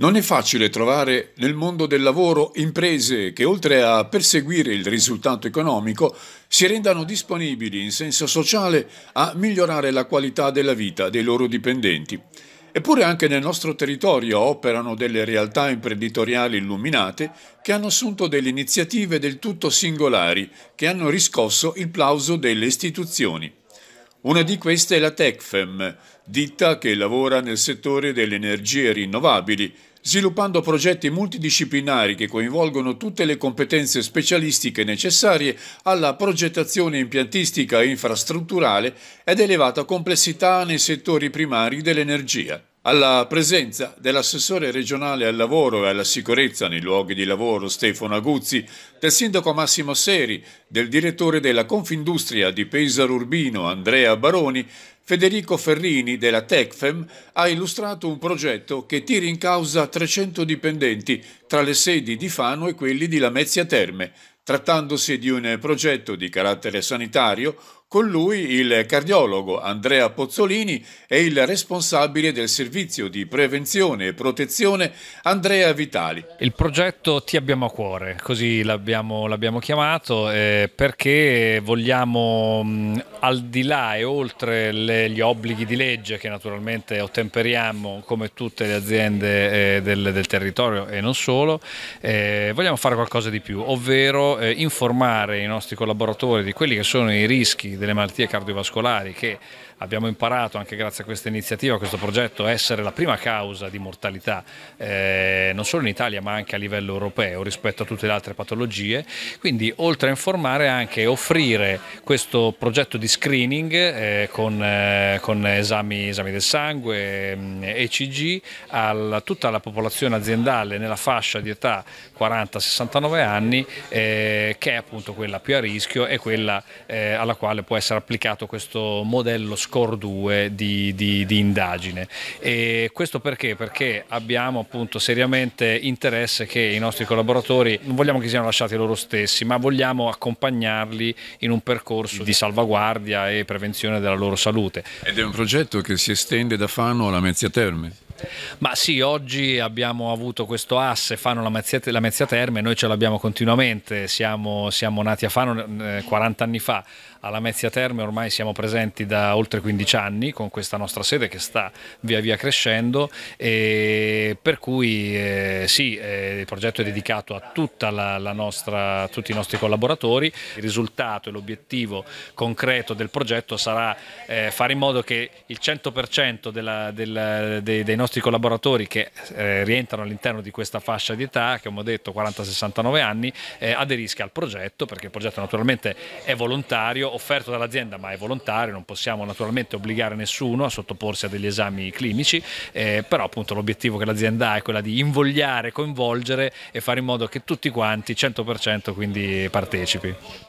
Non è facile trovare nel mondo del lavoro imprese che oltre a perseguire il risultato economico si rendano disponibili in senso sociale a migliorare la qualità della vita dei loro dipendenti. Eppure anche nel nostro territorio operano delle realtà imprenditoriali illuminate che hanno assunto delle iniziative del tutto singolari che hanno riscosso il plauso delle istituzioni. Una di queste è la Tecfem, ditta che lavora nel settore delle energie rinnovabili sviluppando progetti multidisciplinari che coinvolgono tutte le competenze specialistiche necessarie alla progettazione impiantistica e infrastrutturale ed elevata complessità nei settori primari dell'energia alla presenza dell'assessore regionale al lavoro e alla sicurezza nei luoghi di lavoro Stefano Aguzzi, del sindaco Massimo Seri, del direttore della Confindustria di Pesaro Urbino Andrea Baroni, Federico Ferrini della Tecfem ha illustrato un progetto che tira in causa 300 dipendenti tra le sedi di Fano e quelli di Lamezia Terme, trattandosi di un progetto di carattere sanitario con lui il cardiologo Andrea Pozzolini e il responsabile del servizio di prevenzione e protezione Andrea Vitali. Il progetto Ti abbiamo a cuore, così l'abbiamo, chiamato, eh, perché vogliamo mh, mm, al di là e oltre le, gli obblighi di legge che naturalmente ottemperiamo come tutte le aziende eh, del, del, territorio e non solo, eh, vogliamo fare qualcosa di più, ovvero eh, informare i nostri collaboratori di quelli che sono i rischi delle malattie cardiovascolari che abbiamo imparato anche grazie a questa iniziativa, a questo progetto, a essere la prima causa di mortalità eh, non solo in Italia ma anche a livello europeo rispetto a tutte le altre patologie, quindi oltre a informare anche offrire questo progetto di screening eh, con, eh, con esami, esami, del sangue, mm, ECG, a tutta la popolazione aziendale nella fascia di età 40-69 anni eh, che è appunto quella più a rischio e quella eh, alla quale può essere applicato questo modello screening score 2 di, di, di indagine. E questo perché? Perché abbiamo appunto seriamente interesse che i nostri collaboratori non vogliamo che siano lasciati loro stessi, ma vogliamo accompagnarli in un percorso di salvaguardia e prevenzione della loro salute. Ed è un progetto che si estende da Fano alla Mezzia Terme. Ma sì, oggi abbiamo avuto questo asse Fano la Mezzia, la Terme, noi ce l'abbiamo continuamente, siamo, siamo, nati a Fano eh, 40 anni fa, alla Mezzia Terme ormai siamo presenti da oltre 15 anni con questa nostra sede che sta via via crescendo per cui eh, sì, eh, il progetto è dedicato a, la, la nostra, a tutti i nostri collaboratori, il risultato e l'obiettivo concreto del progetto sarà eh, fare in modo che il 100% della, della, dei, dei nostri nostri collaboratori che eh, rientrano all'interno di questa fascia di età, come ho detto 40-69 anni, eh, aderisca al progetto, perché il progetto naturalmente è volontario, offerto dall'azienda ma è volontario, non possiamo naturalmente obbligare nessuno a sottoporsi a degli esami clinici, eh, però appunto l'obiettivo che l'azienda ha è quella di invogliare, coinvolgere e fare in modo che tutti quanti 100% quindi partecipi.